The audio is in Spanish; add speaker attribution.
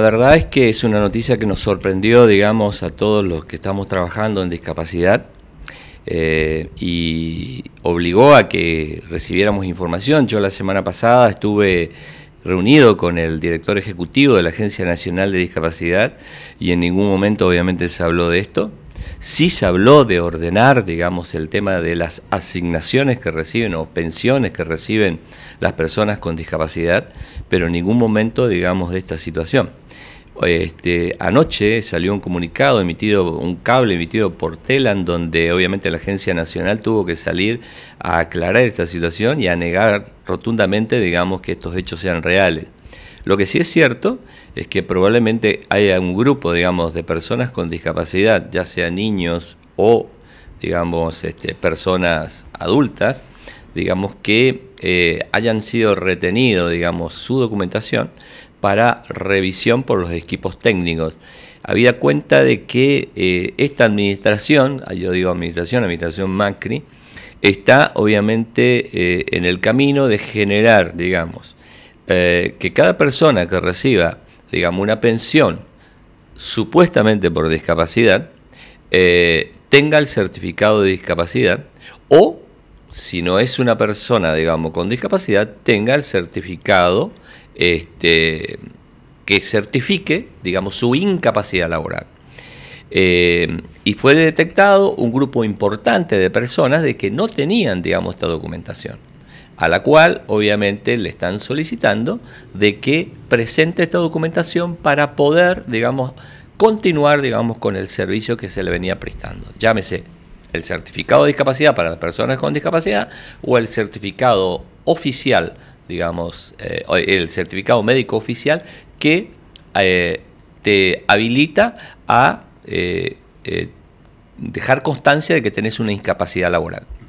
Speaker 1: La verdad es que es una noticia que nos sorprendió, digamos, a todos los que estamos trabajando en discapacidad eh, y obligó a que recibiéramos información. Yo la semana pasada estuve reunido con el director ejecutivo de la Agencia Nacional de Discapacidad y en ningún momento obviamente se habló de esto. Sí se habló de ordenar, digamos, el tema de las asignaciones que reciben o pensiones que reciben las personas con discapacidad, pero en ningún momento, digamos, de esta situación. Este, anoche salió un comunicado emitido, un cable emitido por Telan, donde obviamente la Agencia Nacional tuvo que salir a aclarar esta situación y a negar rotundamente, digamos, que estos hechos sean reales. Lo que sí es cierto es que probablemente haya un grupo, digamos, de personas con discapacidad, ya sea niños o, digamos, este, personas adultas, digamos, que eh, hayan sido retenido, digamos, su documentación para revisión por los equipos técnicos. Había cuenta de que eh, esta administración, ah, yo digo administración, administración Macri, está obviamente eh, en el camino de generar, digamos, eh, que cada persona que reciba, digamos, una pensión supuestamente por discapacidad, eh, tenga el certificado de discapacidad o, si no es una persona, digamos, con discapacidad, tenga el certificado este, que certifique, digamos, su incapacidad laboral. Eh, y fue detectado un grupo importante de personas de que no tenían, digamos, esta documentación a la cual obviamente le están solicitando de que presente esta documentación para poder, digamos, continuar, digamos, con el servicio que se le venía prestando. Llámese el certificado de discapacidad para las personas con discapacidad o el certificado oficial, digamos, eh, el certificado médico oficial que eh, te habilita a eh, dejar constancia de que tenés una incapacidad laboral.